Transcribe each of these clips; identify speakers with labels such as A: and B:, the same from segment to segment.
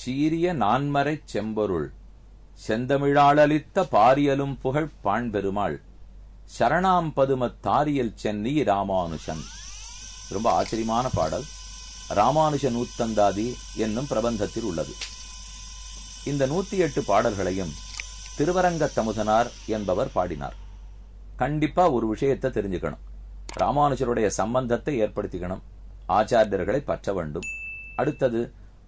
A: சீரிய நான்மறை செம்பொருள் செந்தமிழாளளித்த பாரியலும் புகழ் பாண்பெருமாள் பதும தாரியல் சென்னி ராமானுஷன் ரொம்ப ஆச்சரியமான பாடல் ராமானுஷன் நூத்தந்தாதி என்னும் பிரபந்தத்தில் உள்ளது இந்த நூத்தி எட்டு பாடல்களையும் திருவரங்க தமுதனார் என்பவர் பாடினார் கண்டிப்பா ஒரு விஷயத்தை தெரிஞ்சுக்கணும் ராமானுஜருடைய சம்பந்தத்தை ஏற்படுத்திக்கணும் ஆச்சாரியர்களை பற்ற வேண்டும் அடுத்தது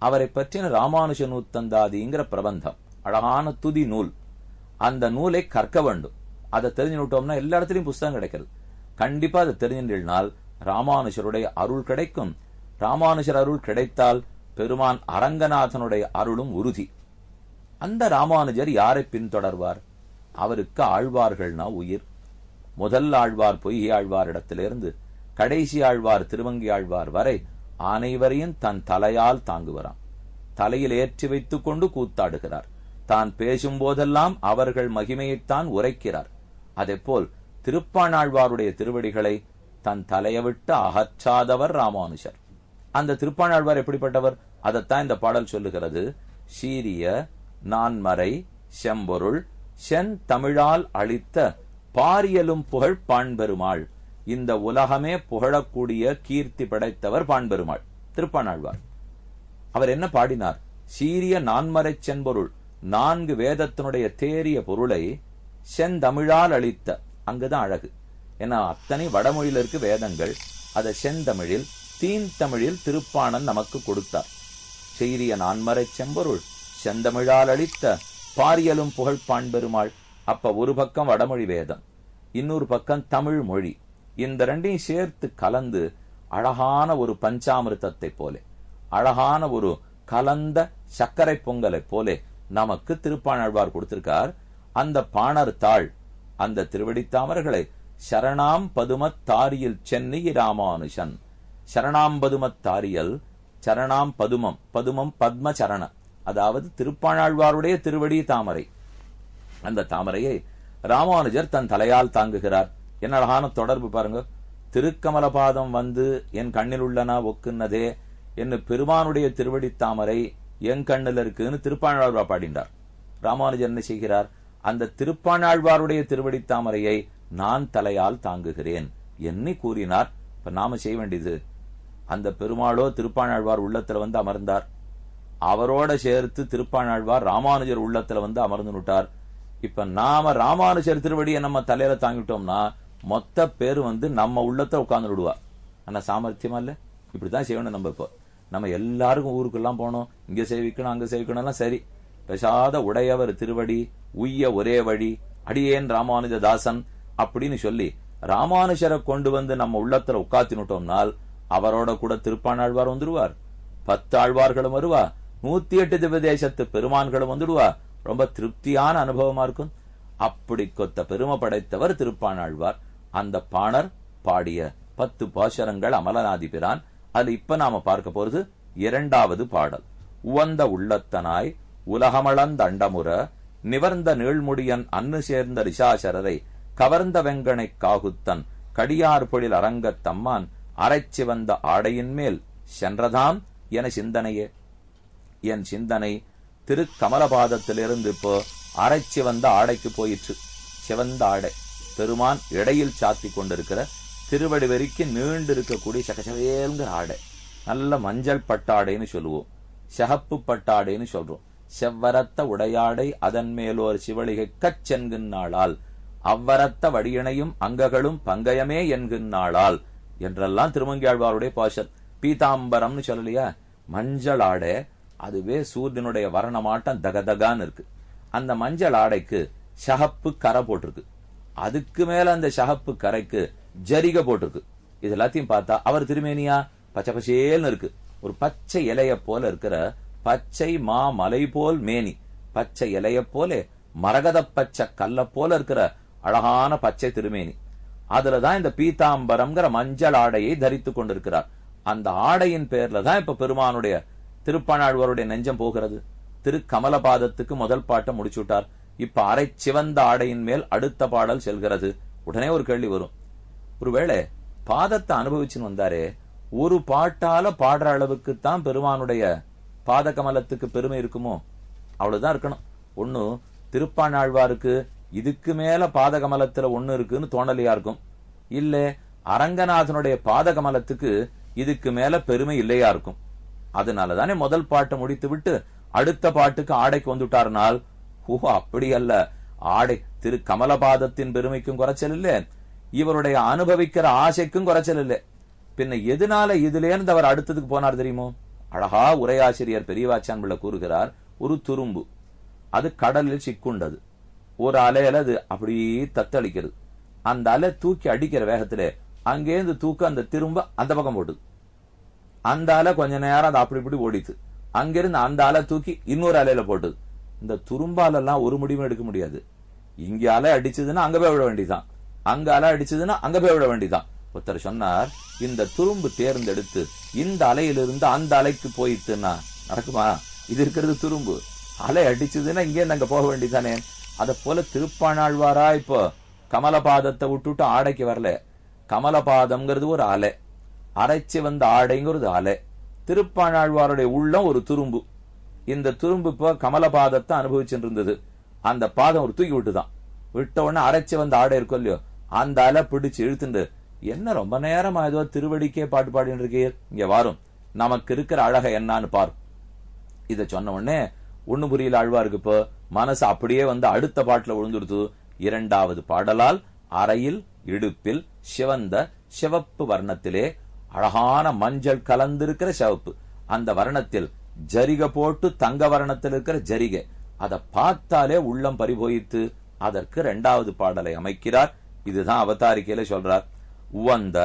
A: அவரை பற்றின ராமானுஜ நூத்தந்தாதிங்கிற பிரபந்தம் அழகான துதி நூல் அந்த நூலை கற்க வேண்டும் அதை தெரிஞ்சு விட்டோம்னா எல்லா இடத்துலயும் புஸ்தகம் கிடைக்கிறது கண்டிப்பா அதை தெரிஞ்சினால் ராமானுஜருடைய அருள் கிடைக்கும் ராமானுஜர் அருள் கிடைத்தால் பெருமான் அரங்கநாதனுடைய அருளும் உறுதி அந்த ராமானுஜர் யாரை பின்தொடர்வார் அவருக்கு ஆழ்வார்கள்னா உயிர் முதல் ஆழ்வார் பொய்கி ஆழ்வார் இடத்திலிருந்து கடைசி ஆழ்வார் திருவங்கி ஆழ்வார் வரை அனைவரையும் தன் தலையால் தாங்குவராம் தலையில் ஏற்றி வைத்துக் கொண்டு கூத்தாடுகிறார் தான் பேசும் போதெல்லாம் அவர்கள் மகிமையைத்தான் உரைக்கிறார் அதேபோல் திருப்பாணாழ்வாருடைய திருவடிகளை தன் தலையை விட்டு அகற்றாதவர் ராமானுஷர் அந்த திருப்பாணாழ்வார் எப்படிப்பட்டவர் அதைத்தான் இந்த பாடல் சொல்லுகிறது சீரிய நான்மறை செம்பொருள் சென் தமிழால் அளித்த பாரியலும் புகழ் பாண்பெருமாள் இந்த உலகமே புகழக்கூடிய கீர்த்தி படைத்தவர் பாண்பெருமாள் திருப்பானாழ்வார் அவர் என்ன பாடினார் சீரிய நான்மறை செண்பொருள் நான்கு வேதத்தினுடைய தேரிய பொருளை செந்தமிழால் அளித்த அங்குதான் அழகு ஏன்னா அத்தனை வடமொழியில இருக்கு வேதங்கள் அதை செந்தமிழில் தீந்தமிழில் திருப்பாணன் நமக்கு கொடுத்தார் செய்திய நான்மறை செம்பொருள் செந்தமிழால் அளித்த பாரியலும் புகழ் பாண்பெருமாள் அப்ப ஒரு பக்கம் வடமொழி வேதம் இன்னொரு பக்கம் தமிழ் மொழி இந்த ரெண்டையும் சேர்த்து கலந்து அழகான ஒரு பஞ்சாமிர்தத்தை போலே அழகான ஒரு கலந்த சர்க்கரை பொங்கலை போலே நமக்கு திருப்பாணாழ்வார் கொடுத்திருக்கார் அந்த பாணர் தாள் அந்த திருவடித்தாமர்களை சரணாம் பதுமத் தாரியில் சென்னை ராமானுஷன் சரணாம் பதுமத் தாரியல் சரணாம் பதுமம் பதுமம் பத்ம சரண அதாவது திருப்பாணாழ்வாருடைய திருவடி தாமரை அந்த தாமரையை ராமானுஜர் தன் தலையால் தாங்குகிறார் என்ன அழகான தொடர்பு பாருங்க திருக்கமல பாதம் வந்து என் கண்ணில் உள்ளனா ஒக்குன்னதே என்ன பெருமானுடைய திருவடி தாமரை என் கண்ணில் இருக்குன்னு திருப்பாணாழ்வா பாடினார் ராமானுஜர் என்ன செய்கிறார் அந்த திருப்பாணாழ்வாருடைய திருவடி தாமரையை நான் தலையால் தாங்குகிறேன் என்னை கூறினார் இப்ப நாம செய்ய வேண்டியது அந்த பெருமாளோ திருப்பாணாழ்வார் உள்ளத்துல வந்து அமர்ந்தார் அவரோட சேர்த்து திருப்பாணாழ்வார் ராமானுஜர் உள்ளத்துல வந்து அமர்ந்து விட்டார் இப்ப நாம ராமானுஜர் திருவடியை நம்ம தலையில தாங்கிட்டோம்னா மொத்த பேர் வந்து நம்ம உள்ளத்தை உட்கார்ந்து விடுவா ஆனா சாமர்த்தியமா இல்ல இப்படிதான் செய்யணும் நம்ம இப்போ நம்ம எல்லாருக்கும் ஊருக்கெல்லாம் போனோம் இங்க சேவிக்கணும் அங்க சேவிக்கணும்லாம் சரி பெசாத உடையவர் திருவடி உய்ய ஒரே வழி அடியேன் ராமானுஜ தாசன் அப்படின்னு சொல்லி ராமானுஷரை கொண்டு வந்து நம்ம உள்ளத்துல நிட்டோம்னால் அவரோட கூட திருப்பானாழ்வார் வந்துடுவார் பத்து ஆழ்வார்களும் வருவா நூத்தி எட்டு திவதேசத்து பெருமான்களும் வந்துடுவா ரொம்ப திருப்தியான அனுபவமா இருக்கும் அப்படி கொத்த பெருமை படைத்தவர் திருப்பானாழ்வார் அந்த பாணர் பாடிய பத்து பாசரங்கள் அமலநாதி பிரான் அது இப்ப நாம பார்க்க போறது இரண்டாவது பாடல் உவந்த உள்ளத்தனாய் உலகமளந்த அண்டமுற நிவர்ந்த நீழ்முடியன் அன்னு சேர்ந்த ரிஷாசரரை கவர்ந்த வெங்கனை காகுத்தன் பொழில் அரங்கத் தம்மான் வந்த ஆடையின் மேல் சென்றதாம் என சிந்தனையே என் சிந்தனை திருக்கமலபாதத்திலிருந்து இப்போ அரைச்சி வந்த ஆடைக்கு போயிற்று சிவந்த ஆடை பெருமான் இடையில் சாத்தி கொண்டிருக்கிற திருவடி வரைக்கும் நீண்டு இருக்கக்கூடிய சகசவேங்கிற ஆடை நல்ல மஞ்சள் பட்டாடைன்னு சொல்லுவோம் சகப்பு பட்டாடைன்னு சொல்றோம் செவ்வரத்த உடையாடை அதன் மேலோர் சிவளிகை கச்சென்கின்றாளால் அவ்வரத்த வடியினையும் அங்ககளும் பங்கயமே என்கின்றாளால் என்றெல்லாம் திருமங்கியாழ்வாருடைய பாஷன் பீதாம்பரம்னு சொல்லலையா மஞ்சள் ஆடை அதுவே சூரியனுடைய வரணமாட்டம் தகதகான்னு இருக்கு அந்த மஞ்சள் ஆடைக்கு சகப்பு கரை போட்டிருக்கு அதுக்கு மேல அந்த சகப்பு கரைக்கு ஜரிக போட்டிருக்கு இது எல்லாத்தையும் பார்த்தா அவர் திருமேனியா பச்சை பச்சேல்னு இருக்கு ஒரு பச்சை இலைய போல இருக்கிற பச்சை மா மலை போல் மேனி பச்சை இலைய போல மரகத பச்சை கல்ல போல இருக்கிற அழகான பச்சை திருமேனி அதுலதான் இந்த பீதாம்பரம்ங்கிற மஞ்சள் ஆடையை தரித்துக் கொண்டிருக்கிறார் அந்த ஆடையின் பேர்ல தான் இப்ப பெருமானுடைய திருப்பநாழ்வருடைய நெஞ்சம் போகிறது திரு கமலபாதத்துக்கு முதல் பாட்டை முடிச்சுட்டார் இப்ப அரை சிவந்த ஆடையின் மேல் அடுத்த பாடல் செல்கிறது உடனே ஒரு கேள்வி வரும் ஒருவேளை பாதத்தை அனுபவிச்சுன்னு வந்தாரே ஒரு பாட்டால பாடுற அளவுக்கு தான் பெருமானுடைய பாத கமலத்துக்கு பெருமை இருக்குமோ அவ்வளவுதான் இருக்கணும் ஒண்ணு திருப்பாணாழ்வாருக்கு இதுக்கு மேல பாத கமலத்துல ஒண்ணு இருக்குன்னு தோணலையா இருக்கும் இல்ல அரங்கநாதனுடைய பாத கமலத்துக்கு இதுக்கு மேல பெருமை இல்லையா இருக்கும் அதனாலதானே முதல் பாட்டை முடித்து விட்டு அடுத்த பாட்டுக்கு ஆடைக்கு வந்துட்டாருனால் ஓஹோ அப்படி அல்ல ஆடை திரு கமலபாதத்தின் பெருமைக்கும் குறைச்சல் இல்ல இவருடைய அனுபவிக்கிற ஆசைக்கும் குறைச்சல் இல்ல பின்ன எதனால இதுல இருந்து அவர் அடுத்ததுக்கு போனார் தெரியுமோ அழகா உரையாசிரியர் பெரியவாச்சான் பிள்ளை கூறுகிறார் ஒரு துரும்பு அது கடலில் சிக்குண்டது ஒரு அலையில அது அப்படியே தத்தளிக்கிறது அந்த அலை தூக்கி அடிக்கிற வேகத்துல இருந்து தூக்க அந்த திரும்ப அந்த பக்கம் போட்டுது அந்த அலை கொஞ்ச நேரம் அது அப்படி இப்படி ஓடித்து அங்கிருந்து அந்த அலை தூக்கி இன்னொரு அலையில போட்டுது இந்த துரும்பாலெல்லாம் ஒரு முடிவும் எடுக்க முடியாது இங்க அலை அடிச்சதுன்னா அங்க போய் விட வேண்டிதான் அங்க அலை அடிச்சதுன்னா அங்க போய் விட வேண்டிதான் ஒருத்தர் சொன்னார் இந்த துரும்பு தேர்ந்தெடுத்து இந்த அலையிலிருந்து அந்த அலைக்கு போயிட்டுன்னா நடக்குமா இது இருக்கிறது துரும்பு அலை அடிச்சதுன்னா இங்கே அங்க போக வேண்டிதானே அதை போல திருப்பானாழ்வாரா இப்போ கமலபாதத்தை விட்டுட்டு ஆடைக்கு வரல கமலபாதம்ங்கிறது ஒரு அலை அரைச்சி வந்த ஆடைங்கிறது அலை திருப்பானாழ்வாருடைய உள்ளம் ஒரு துரும்பு இந்த துரும்பு கமல பாதத்தை அனுபவிச்சுட்டு இருந்தது அந்த பாதம் ஒரு தூக்கி விட்டுதான் விட்ட உடனே அரைச்சி வந்து ஆடை இருக்கும் இல்லையோ அந்த அலை பிடிச்சு இழுத்துண்டு என்ன ரொம்ப நேரமா ஏதோ திருவடிக்கே பாட்டு பாடின்னு இருக்கீர் இங்க வாரும் நமக்கு இருக்கிற அழக என்னான்னு பார் இத சொன்ன உடனே ஒண்ணு புரியல ஆழ்வாருக்கு இப்போ மனசு அப்படியே வந்து அடுத்த பாட்டுல விழுந்துருத்து இரண்டாவது பாடலால் அறையில் இடுப்பில் சிவந்த சிவப்பு வர்ணத்திலே அழகான மஞ்சள் கலந்திருக்கிற சிவப்பு அந்த வர்ணத்தில் ஜரிகை போட்டு தங்க வரணத்தில் இருக்கிற ஜரிகை அதை பார்த்தாலே உள்ளம் பரிபோயித்து அதற்கு இரண்டாவது பாடலை அமைக்கிறார் இதுதான் அவதாரிக்கையில சொல்றார் உவந்த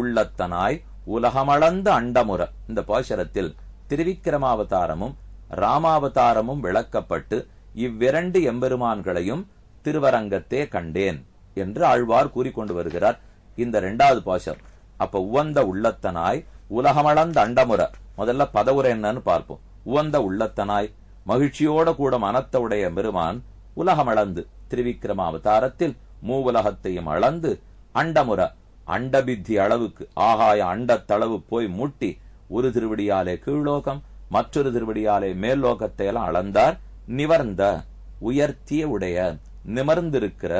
A: உள்ளத்தனாய் உலகமளந்த அண்டமுறை இந்த போஷரத்தில் திருவிக்கிரமாவதாரமும் ராமாவதாரமும் விளக்கப்பட்டு இவ்விரண்டு எம்பெருமான்களையும் திருவரங்கத்தே கண்டேன் என்று ஆழ்வார் கூறிக்கொண்டு வருகிறார் இந்த இரண்டாவது பாசம் அப்ப உவந்த உள்ளத்தனாய் உலகமளந்த அண்டமுறை முதல்ல பதவுரை என்னன்னு பார்ப்போம் உவந்த உள்ளத்தனாய் மகிழ்ச்சியோட கூட மனத்தவுடைய பெருமான் உலகம் அளந்து திருவிக்கிரம அவதாரத்தில் மூவுலகத்தையும் அளந்து அண்டமுற அண்டபித்தி அளவுக்கு ஆகாய அண்டத்தளவு போய் முட்டி ஒரு திருவடியாலே கீழோகம் மற்றொரு திருவடியாலே மேல்லோகத்தை எல்லாம் அளந்தார் நிவர்ந்த உயர்த்திய உடைய நிமர்ந்திருக்கிற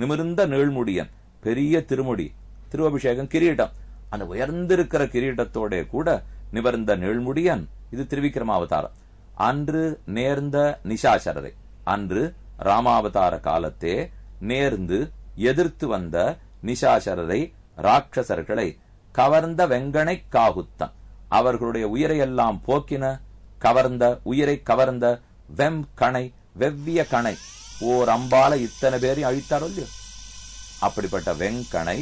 A: நிமிர்ந்த நீழ்முடியன் பெரிய திருமுடி திருவபிஷேகம் கிரீட்டம் அந்த உயர்ந்திருக்கிற கிரீடத்தோட கூட நிவர்ந்த நெழ்முடியன் இது அவதாரம் அன்று நேர்ந்த நிஷாசரரை அன்று ராமாவதார காலத்தே நேர்ந்து எதிர்த்து வந்த நிஷாசரரை ராட்சசர்களை கவர்ந்த வெங்கனை காகுத்தன் அவர்களுடைய உயிரை எல்லாம் போக்கின கவர்ந்த உயிரை கவர்ந்த வெம் கணை வெவ்விய கணை ஓர் அம்பால இத்தனை பேரையும் அழித்தாரோ இல்லையோ அப்படிப்பட்ட வெங்கணை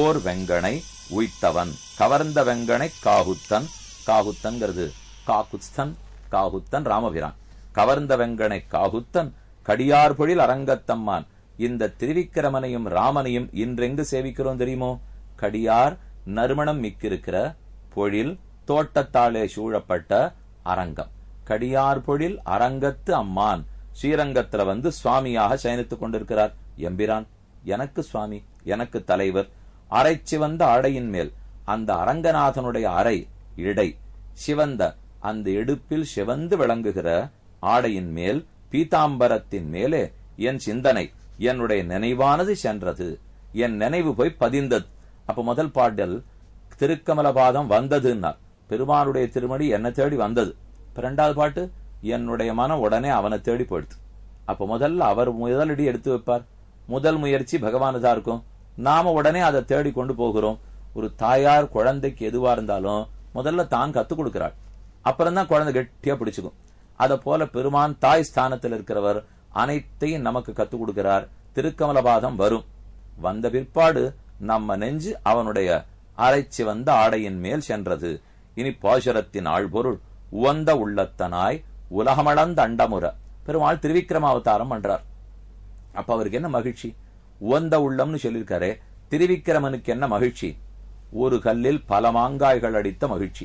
A: ஓர் வெங்கனை உய்த்தவன் கவர்ந்த வெங்கனை காகுத்தன் காகுத்தன்கிறது காகுத்தன் காகுத்தன் ராமபிரான் கவர்ந்த வெங்கனை காகுத்தன் கடியார் பொழில் அரங்கத்தம்மான் இந்த திருவிக்கிரமனையும் ராமனையும் இன்றெங்கு சேவிக்கிறோம் தெரியுமோ கடியார் நறுமணம் மிக்கிருக்கிற பொழில் தோட்டத்தாலே சூழப்பட்ட அரங்கம் கடியார் பொழில் அரங்கத்து அம்மான் ஸ்ரீரங்கத்துல வந்து சுவாமியாக சயனித்துக் கொண்டிருக்கிறார் எம்பிரான் எனக்கு சுவாமி எனக்கு தலைவர் அரைச்சி வந்த ஆடையின் மேல் அந்த அரங்கநாதனுடைய அறை இடை சிவந்த அந்த எடுப்பில் சிவந்து விளங்குகிற ஆடையின் மேல் பீதாம்பரத்தின் மேலே என் சிந்தனை என்னுடைய நினைவானது சென்றது என் நினைவு போய் பதிந்தது அப்ப முதல் பாடல் திருக்கமலபாதம் வந்ததுன்னார் பெருமானுடைய திருமணி என்னை தேடி வந்தது ரெண்டாவது பாட்டு என்னுடைய மனம் உடனே அவனை தேடி போயிடுது அப்ப முதல்ல அவர் முதலடி எடுத்து வைப்பார் முதல் முயற்சி பகவானு தான் இருக்கும் நாம உடனே அதை தேடி கொண்டு போகிறோம் ஒரு தாயார் குழந்தைக்கு எதுவா இருந்தாலும் முதல்ல தான் கத்துக் கொடுக்கிறாள் அப்புறம் தான் குழந்தை கெட்டியா பிடிச்சுக்கும் அத போல பெருமான் தாய் ஸ்தானத்தில் இருக்கிறவர் அனைத்தையும் நமக்கு கத்துக் கொடுக்கிறார் திருக்கமலபாதம் வரும் வந்த பிற்பாடு நம்ம நெஞ்சு அவனுடைய அரைச்சி வந்த ஆடையின் மேல் சென்றது இனி பாசுரத்தின் பொருள் உவந்த உள்ளத்தனாய் உலகமளந்த அண்டமுற பெருமாள் திருவிக்ரம அவதாரம் பண்றார் அப்ப அவருக்கு என்ன மகிழ்ச்சி உவந்த உள்ளம்னு சொல்லியிருக்காரு திருவிக்கிரமனுக்கு என்ன மகிழ்ச்சி ஒரு கல்லில் பல மாங்காய்கள் அடித்த மகிழ்ச்சி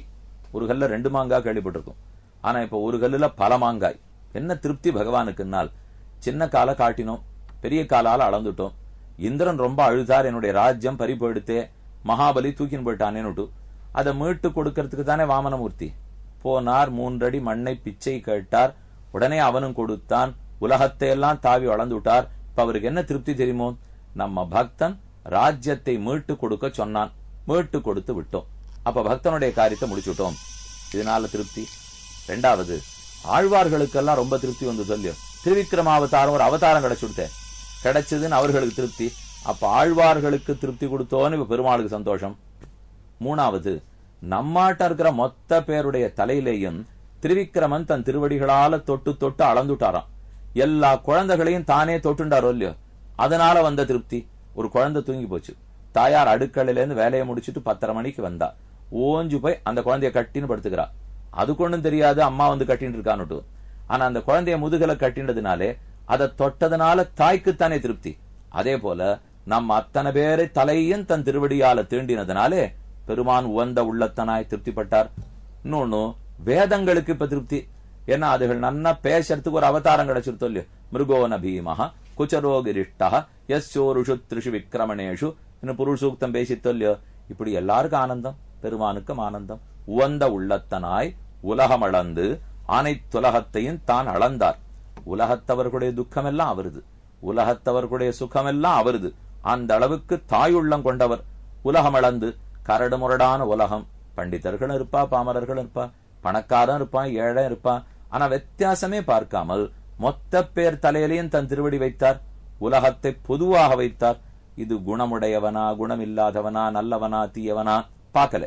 A: ஒரு கல்ல ரெண்டு மாங்காய் கேள்விப்பட்டிருக்கும் ஆனா இப்ப ஒரு கல்லுல பல மாங்காய் என்ன திருப்தி பகவானுக்குன்னால் சின்ன கால காட்டினோம் பெரிய காலால அளந்துட்டோம் இந்திரன் ரொம்ப அழுதார் என்னுடைய ராஜ்யம் பறிப்பு எடுத்தே மகாபலி தூக்கின்னு போயிட்டானேன்னுட்டு அதை மீட்டு கொடுக்கறதுக்கு தானே வாமனமூர்த்தி போனார் மூன்றடி மண்ணை பிச்சை கேட்டார் உடனே அவனும் கொடுத்தான் உலகத்தை எல்லாம் தாவி வளர்ந்து விட்டார் இப்ப அவருக்கு என்ன திருப்தி தெரியுமோ நம்ம பக்தன் ராஜ்யத்தை மீட்டு கொடுக்க சொன்னான் மீட்டு கொடுத்து விட்டோம் அப்ப பக்தனுடைய காரியத்தை முடிச்சுட்டோம் இதனால திருப்தி ரெண்டாவது ஆழ்வார்களுக்கெல்லாம் ரொம்ப திருப்தி வந்து சொல்லியும் திருவிக்ரம அவதாரம் ஒரு அவதாரம் கிடைச்சுடுத்தேன் கிடைச்சதுன்னு அவர்களுக்கு திருப்தி அப்ப ஆழ்வார்களுக்கு திருப்தி கொடுத்தோன்னு இப்ப பெருமாளுக்கு சந்தோஷம் மூணாவது நம்மாட்ட இருக்கிற மொத்த பேருடைய தலையிலேயும் திருவிக்கிரமன் தன் திருவடிகளால தொட்டு தொட்டு அளந்துட்டாராம் எல்லா குழந்தைகளையும் தானே தொட்டுண்டாரோ இல்லையோ அதனால வந்த திருப்தி ஒரு குழந்தை தூங்கி போச்சு தாயார் அடுக்கலையிலேருந்து வேலையை முடிச்சுட்டு பத்தரை மணிக்கு வந்தா ஓஞ்சு போய் அந்த குழந்தைய கட்டின்னு படுத்துக்கிறா அதுக்கு ஒன்றும் தெரியாது அம்மா வந்து கட்டின்னு இருக்கான்னு ஆனா அந்த குழந்தைய முதுகல கட்டினதுனாலே அதை தொட்டதுனால தாய்க்குத்தானே திருப்தி அதே போல நம்ம அத்தனை பேரை தலையும் தன் திருவடியால தீண்டினதுனாலே பெருமான் உவந்த உள்ளத்தனாய் திருப்திப்பட்டார் இன்னொன்னு வேதங்களுக்கு இப்ப திருப்தி ஏன்னா அதுகள் நன்னா பேசறதுக்கு ஒரு அவதாரம் கிடைச்சிருத்தோம் இல்லையோ மிருகோன குச்சரோ கிரிஷ்டா எஸ் சோருஷு திருஷு விக்கிரமணேஷு இன்னும் பொருள் சூக்தம் பேசித்தோ இல்லையோ இப்படி எல்லாருக்கும் ஆனந்தம் பெருமானுக்கும் ஆனந்தம் உவந்த உள்ளத்தனாய் உலகம் அளந்து அனைத்துலகத்தையும் தான் அளந்தார் உலகத்தவர்களுடைய துக்கம் எல்லாம் அவருது உலகத்தவர்களுடைய சுகம் எல்லாம் அவருது அந்த அளவுக்கு தாயுள்ளம் கொண்டவர் உலகம் அளந்து கரடு முரடான உலகம் பண்டிதர்களும் இருப்பா பாமரர்கள் இருப்பா பணக்காரன் இருப்பான் ஏழை இருப்பான் ஆனா வித்தியாசமே பார்க்காமல் மொத்த பேர் தலையிலையும் தன் திருவடி வைத்தார் உலகத்தை பொதுவாக வைத்தார் இது குணமுடையவனா குணமில்லாதவனா நல்லவனா தீயவனா பார்க்கல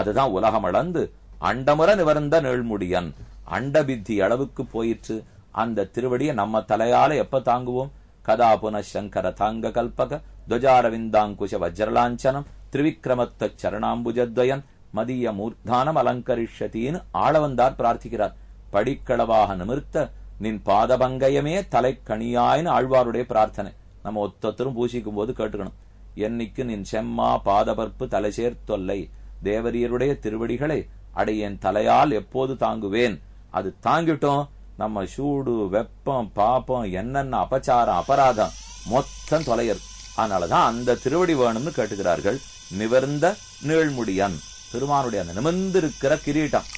A: அதுதான் உலகம் அளந்து அண்டமுற நிவர்ந்த நெழ்முடியன் அண்டபித்தி அளவுக்கு போயிற்று அந்த திருவடியை நம்ம தலையால எப்ப தாங்குவோம் கதா புன சங்கர தாங்க கல்பக துவஜாரவிந்தாங்குஷ வஜ்ரலாஞ்சனம் திரிவிக்ரமத்த சரணாம்புஜத்வயன் மதிய மூர்த்தானம் அலங்கரிஷத்தின்னு ஆளவந்தார் பிரார்த்திக்கிறார் படிக்களவாக நிமிர்த்த நின் பாதபங்கயமே தலைக்கணியாயின் ஆழ்வாருடைய பிரார்த்தனை நம்ம ஒத்தத்தரும் பூசிக்கும் போது கேட்டுக்கணும் என்னைக்கு நின் செம்மா பாதபர்ப்பு தலை தொல்லை தேவரியருடைய திருவடிகளை அடை என் தலையால் எப்போது தாங்குவேன் அது தாங்கிட்டோம் நம்ம சூடு வெப்பம் பாப்பம் என்னென்ன அபச்சாரம் அபராதம் மொத்தம் தொலையர் அதனாலதான் அந்த திருவடி வேணும்னு கேட்டுக்கிறார்கள் நிவர்ந்த நீழ்முடியன் பெருமானுடைய அந்த நிமிர்ந்திருக்கிற கிரீட்டம்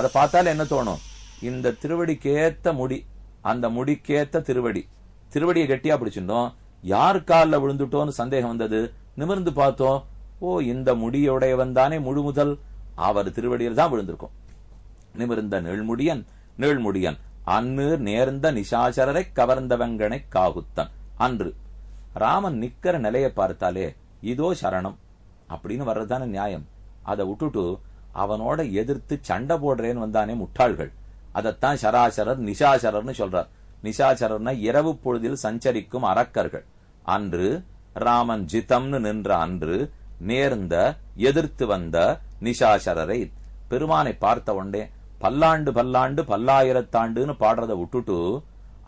A: அதை பார்த்தாலே என்ன தோணும் இந்த திருவடிக்கேத்த முடி அந்த முடிக்கேத்த திருவடி திருவடியை கெட்டியா பிடிச்சிருந்தோம் யார் காலில் விழுந்துட்டோன்னு சந்தேகம் வந்தது நிமிர்ந்து பார்த்தோம் ஓ இந்த முடியுடையவன் தானே முழு முதல் அவர் திருவடியில் தான் விழுந்திருக்கும் நிமிர்ந்த நெழ்முடியன் நெழ்முடியன் அன்னு நேர்ந்த நிஷாசரரை கவர்ந்தவங்கனை காகுத்தன் அன்று ராமன் நிக்கிற நிலையை பார்த்தாலே இதோ சரணம் அப்படின்னு வர்றதான நியாயம் அதை விட்டுட்டு அவனோட எதிர்த்து சண்டை போடுறேன்னு வந்தானே முட்டாள்கள் அதைத்தான் சராசரர் நிசாசரர்னு சொல்றார் நிஷாசரர்னா இரவு பொழுதில் சஞ்சரிக்கும் அரக்கர்கள் அன்று ராமன் ஜிதம்னு நின்ற அன்று நேர்ந்த எதிர்த்து வந்த நிஷாசரரை பெருமானை பார்த்த உண்டே பல்லாண்டு பல்லாண்டு பல்லாயிரத்தாண்டுன்னு பாடுறதை விட்டுட்டு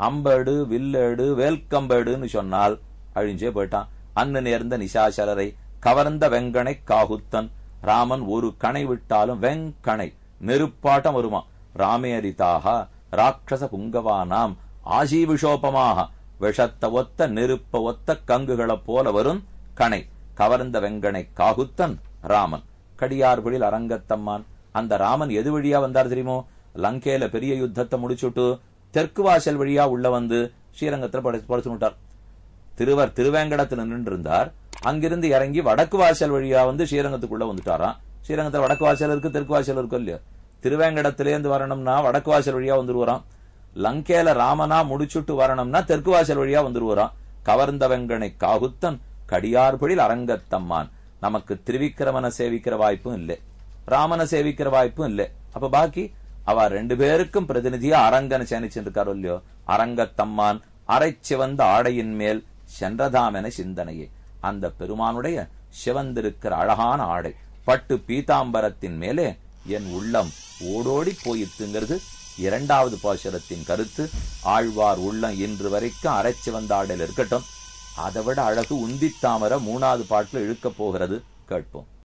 A: அம்பேடு வில்லேடு வேல்கம்பேடுன்னு சொன்னால் அழிஞ்சே போயிட்டான் அன்னு நேர்ந்த நிஷாசரரை கவர்ந்த வெங்கனை காகுத்தன் ராமன் ஒரு கணை விட்டாலும் வெங்கணை நெருப்பாட்டம் வருமா ராமேரிதாக ராட்சச புங்கவானாம் ஆசீவிஷோபமாக விஷத்த ஒத்த நெருப்ப ஒத்த கங்குகளைப் போல வரும் கணை கவர்ந்த வெங்கனை காகுத்தன் ராமன் குழில் அரங்கத்தம்மான் அந்த ராமன் எது வழியா வந்தார் தெரியுமோ லங்கேல பெரிய யுத்தத்தை முடிச்சுட்டு தெற்கு வாசல் வழியா உள்ள வந்து ஸ்ரீரங்கத்துல படுத்து விட்டார் திருவர் திருவேங்கடத்துல நின்று இருந்தார் அங்கிருந்து இறங்கி வடக்கு வாசல் வழியா வந்து ஸ்ரீரங்கத்துக்குள்ள வந்துட்டாராம் ஸ்ரீரங்கத்துல வடக்கு வாசல் இருக்கு தெற்கு வாசல் இருக்கும் இல்லையா திருவேங்கடத்திலேருந்து வரணும்னா வடக்கு வாசல் வழியா வந்துருவான் லங்கேல ராமனா முடிச்சுட்டு வரணும்னா தெற்கு வாசல் வழியா வந்துருவாராம் வெங்கனை காகுத்தன் கடியார்படியில் அரங்கத்தம்மான் நமக்கு திருவிக்கிரமனை சேவிக்கிற வாய்ப்பும் இல்லை ராமனை சேவிக்கிற வாய்ப்பும் இல்லை அப்ப பாக்கி அவ ரெண்டு பேருக்கும் பிரதிநிதியா அரங்கனை சேனிச்சிருக்காரு இல்லையோ அரங்கத்தம்மான் வந்த ஆடையின் மேல் சென்றதாமென சிந்தனையே அந்த பெருமானுடைய சிவந்திருக்கிற அழகான ஆடை பட்டு பீதாம்பரத்தின் மேலே என் உள்ளம் ஓடோடி போயிட்டுங்கிறது இரண்டாவது பாசுரத்தின் கருத்து ஆழ்வார் உள்ளம் இன்று வரைக்கும் அரைச்சி வந்தாடல் இருக்கட்டும் அதை விட அழகு உந்தித்தாமரை மூணாவது பாட்டில் இழுக்கப் போகிறது கேட்போம்